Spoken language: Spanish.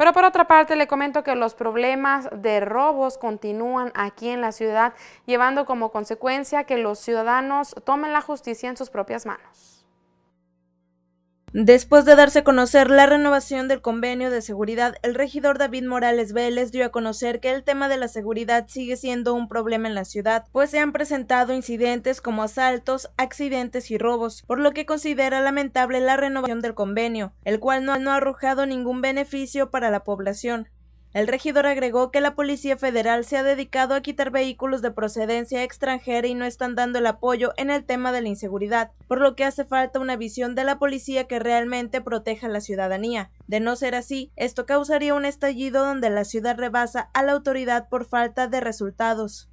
Pero por otra parte, le comento que los problemas de robos continúan aquí en la ciudad, llevando como consecuencia que los ciudadanos tomen la justicia en sus propias manos. Después de darse a conocer la renovación del convenio de seguridad, el regidor David Morales Vélez dio a conocer que el tema de la seguridad sigue siendo un problema en la ciudad, pues se han presentado incidentes como asaltos, accidentes y robos, por lo que considera lamentable la renovación del convenio, el cual no, ha arrojado ningún beneficio para la población. El regidor agregó que la Policía Federal se ha dedicado a quitar vehículos de procedencia extranjera y no están dando el apoyo en el tema de la inseguridad, por lo que hace falta una visión de la policía que realmente proteja a la ciudadanía. De no ser así, esto causaría un estallido donde la ciudad rebasa a la autoridad por falta de resultados.